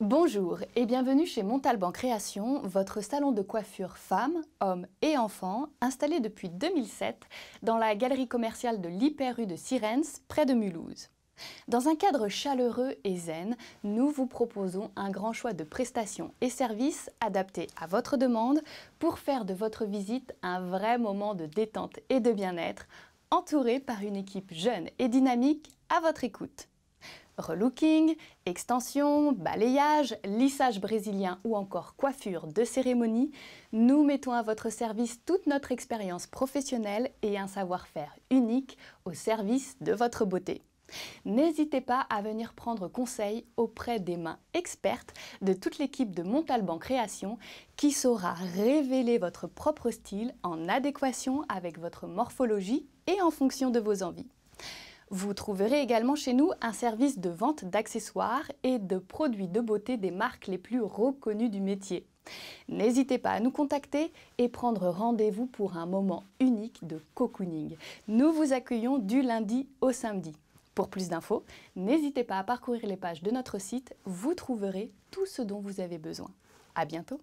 Bonjour et bienvenue chez Montalban Création, votre salon de coiffure femmes, hommes et enfants, installé depuis 2007 dans la galerie commerciale de l'Hyper-Rue de Sirens, près de Mulhouse. Dans un cadre chaleureux et zen, nous vous proposons un grand choix de prestations et services adaptés à votre demande pour faire de votre visite un vrai moment de détente et de bien-être, entouré par une équipe jeune et dynamique à votre écoute. Relooking, extension, balayage, lissage brésilien ou encore coiffure de cérémonie, nous mettons à votre service toute notre expérience professionnelle et un savoir-faire unique au service de votre beauté. N'hésitez pas à venir prendre conseil auprès des mains expertes de toute l'équipe de Montalban Création qui saura révéler votre propre style en adéquation avec votre morphologie et en fonction de vos envies. Vous trouverez également chez nous un service de vente d'accessoires et de produits de beauté des marques les plus reconnues du métier. N'hésitez pas à nous contacter et prendre rendez-vous pour un moment unique de cocooning. Nous vous accueillons du lundi au samedi. Pour plus d'infos, n'hésitez pas à parcourir les pages de notre site, vous trouverez tout ce dont vous avez besoin. À bientôt!